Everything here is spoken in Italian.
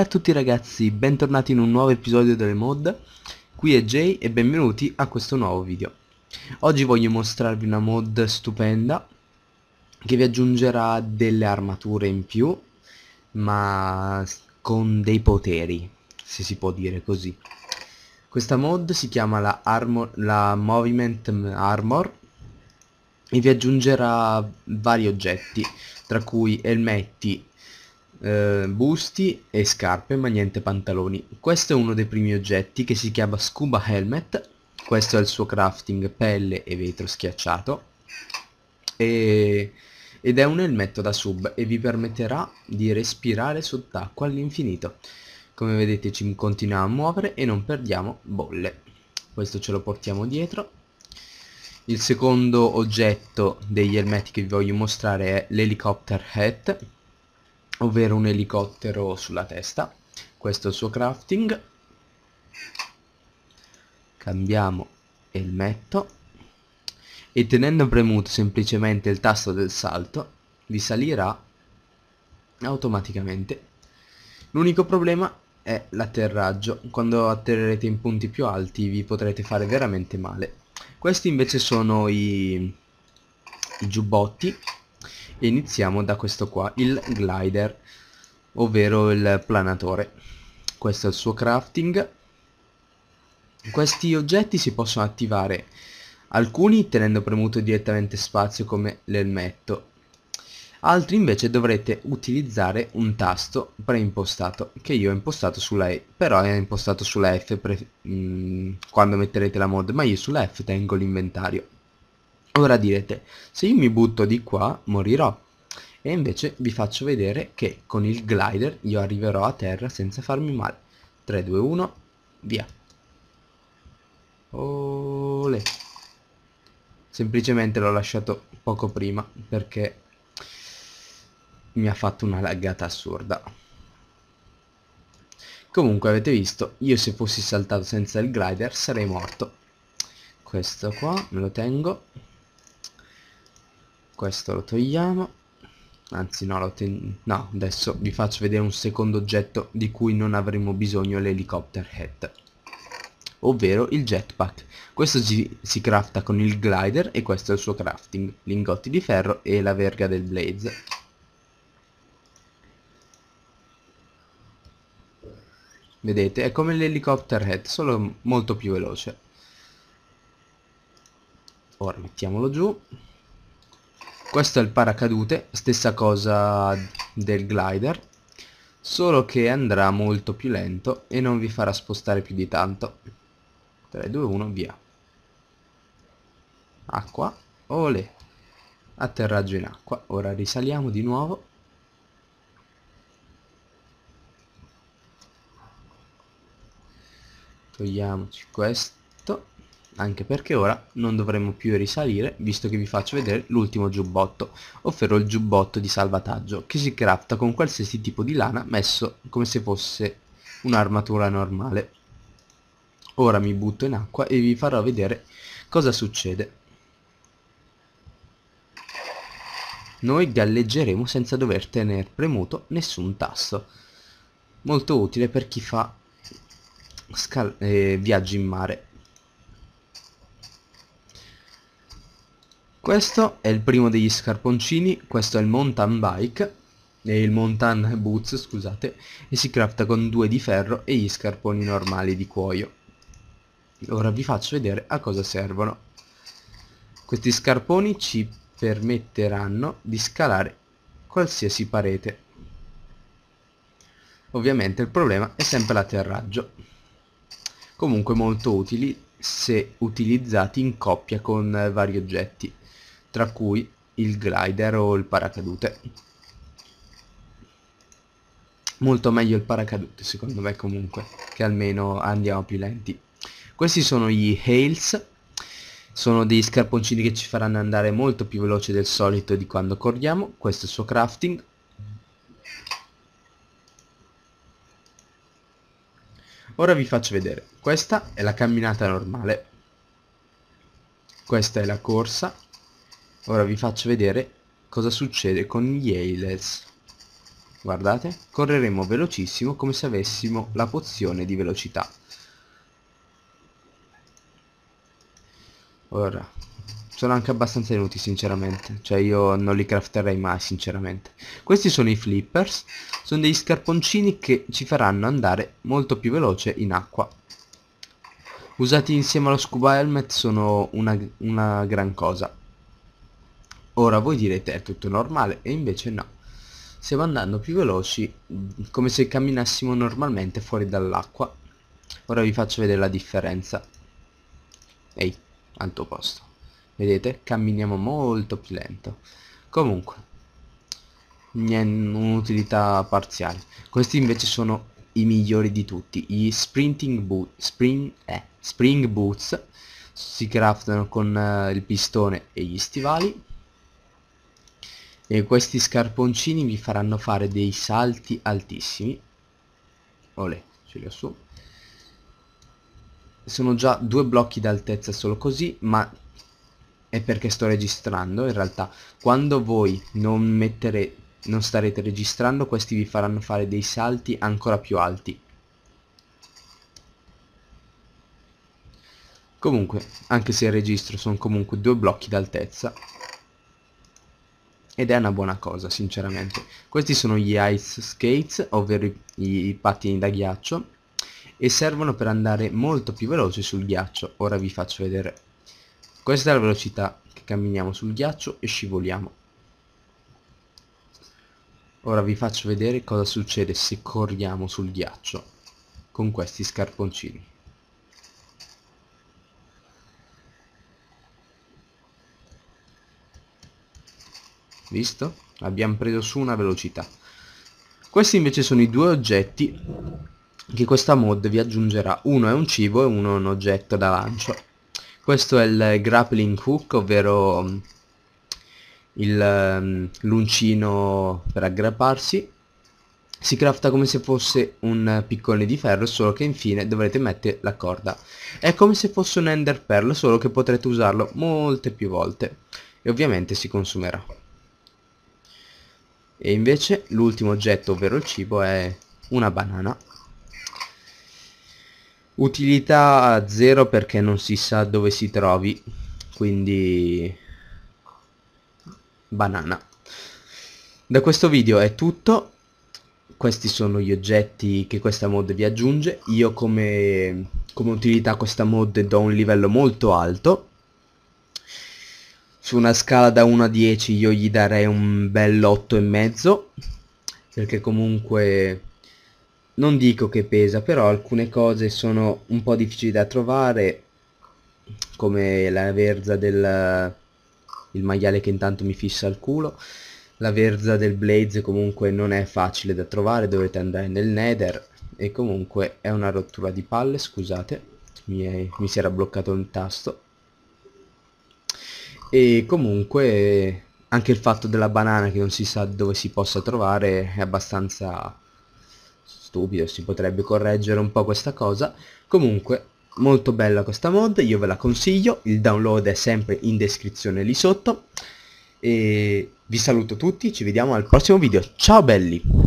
Buonasera a tutti ragazzi, bentornati in un nuovo episodio delle mod Qui è Jay e benvenuti a questo nuovo video Oggi voglio mostrarvi una mod stupenda Che vi aggiungerà delle armature in più Ma con dei poteri, se si può dire così Questa mod si chiama la, armor, la Movement Armor E vi aggiungerà vari oggetti Tra cui elmetti eh, busti e scarpe ma niente pantaloni. Questo è uno dei primi oggetti che si chiama Scuba Helmet, questo è il suo crafting pelle e vetro schiacciato e, ed è un elmetto da sub e vi permetterà di respirare sott'acqua all'infinito. Come vedete ci continuiamo a muovere e non perdiamo bolle. Questo ce lo portiamo dietro il secondo oggetto degli elmetti che vi voglio mostrare è l'helicopter hat, ovvero un elicottero sulla testa questo è il suo crafting cambiamo elmetto e tenendo premuto semplicemente il tasto del salto vi salirà automaticamente l'unico problema è l'atterraggio quando atterrerete in punti più alti vi potrete fare veramente male questi invece sono i, i giubbotti e iniziamo da questo qua il glider ovvero il planatore questo è il suo crafting questi oggetti si possono attivare alcuni tenendo premuto direttamente spazio come l'elmetto altri invece dovrete utilizzare un tasto preimpostato che io ho impostato sulla E però è impostato sulla F mh, mm, quando metterete la mod ma io sulla F tengo l'inventario Ora direte, se io mi butto di qua morirò. E invece vi faccio vedere che con il glider io arriverò a terra senza farmi male. 3, 2, 1, via. Ole. Semplicemente l'ho lasciato poco prima perché mi ha fatto una laggata assurda. Comunque avete visto, io se fossi saltato senza il glider sarei morto. Questo qua me lo tengo questo lo togliamo anzi no, lo ten... no adesso vi faccio vedere un secondo oggetto di cui non avremo bisogno l'helicopter head ovvero il jetpack questo ci... si crafta con il glider e questo è il suo crafting lingotti di ferro e la verga del blaze vedete è come l'helicopter head solo molto più veloce ora mettiamolo giù questo è il paracadute stessa cosa del glider solo che andrà molto più lento e non vi farà spostare più di tanto 3 2 1 via acqua ole atterraggio in acqua ora risaliamo di nuovo togliamoci questo anche perché ora non dovremo più risalire visto che vi faccio vedere l'ultimo giubbotto, ovvero il giubbotto di salvataggio che si crafta con qualsiasi tipo di lana messo come se fosse un'armatura normale. Ora mi butto in acqua e vi farò vedere cosa succede. Noi galleggeremo senza dover tenere premuto nessun tasto, molto utile per chi fa eh, viaggi in mare. Questo è il primo degli scarponcini, questo è il mountain bike, e il mountain boots, scusate, e si crafta con due di ferro e gli scarponi normali di cuoio. Ora vi faccio vedere a cosa servono. Questi scarponi ci permetteranno di scalare qualsiasi parete. Ovviamente il problema è sempre l'atterraggio. Comunque molto utili se utilizzati in coppia con vari oggetti tra cui il glider o il paracadute molto meglio il paracadute secondo me comunque che almeno andiamo più lenti questi sono gli hails sono dei scarponcini che ci faranno andare molto più veloce del solito di quando corriamo questo è il suo crafting ora vi faccio vedere questa è la camminata normale questa è la corsa ora vi faccio vedere cosa succede con gli Ailes guardate correremo velocissimo come se avessimo la pozione di velocità ora sono anche abbastanza inutili sinceramente cioè io non li crafterei mai sinceramente questi sono i flippers sono degli scarponcini che ci faranno andare molto più veloce in acqua usati insieme allo scuba helmet sono una, una gran cosa Ora voi direte è tutto normale e invece no. Stiamo andando più veloci come se camminassimo normalmente fuori dall'acqua. Ora vi faccio vedere la differenza. Ehi, al tuo posto. Vedete? Camminiamo molto più lento. Comunque, un'utilità parziale. Questi invece sono i migliori di tutti. Gli sprinting boot, spring, eh, spring boots si craftano con uh, il pistone e gli stivali e questi scarponcini vi faranno fare dei salti altissimi olè ce li ho su sono già due blocchi d'altezza solo così ma è perché sto registrando in realtà quando voi non mettere non starete registrando questi vi faranno fare dei salti ancora più alti comunque anche se registro sono comunque due blocchi d'altezza ed è una buona cosa sinceramente questi sono gli ice skates ovvero i, i pattini da ghiaccio e servono per andare molto più veloce sul ghiaccio ora vi faccio vedere questa è la velocità che camminiamo sul ghiaccio e scivoliamo ora vi faccio vedere cosa succede se corriamo sul ghiaccio con questi scarponcini visto? abbiamo preso su una velocità questi invece sono i due oggetti che questa mod vi aggiungerà uno è un cibo e uno è un oggetto da lancio questo è il grappling hook ovvero mm, mm, l'uncino per aggrapparsi si crafta come se fosse un piccone di ferro solo che infine dovrete mettere la corda è come se fosse un ender pearl solo che potrete usarlo molte più volte e ovviamente si consumerà e invece l'ultimo oggetto, ovvero il cibo, è una banana. Utilità 0 perché non si sa dove si trovi, quindi banana. Da questo video è tutto, questi sono gli oggetti che questa mod vi aggiunge, io come, come utilità a questa mod do un livello molto alto, su una scala da 1 a 10 io gli darei un bel 8 e mezzo perché comunque non dico che pesa però alcune cose sono un po' difficili da trovare come la verza del il maiale che intanto mi fissa il culo la verza del blaze comunque non è facile da trovare dovete andare nel nether e comunque è una rottura di palle scusate mi, è, mi si era bloccato un tasto e comunque anche il fatto della banana che non si sa dove si possa trovare è abbastanza stupido, si potrebbe correggere un po' questa cosa. Comunque molto bella questa mod, io ve la consiglio, il download è sempre in descrizione lì sotto. E vi saluto tutti, ci vediamo al prossimo video, ciao belli!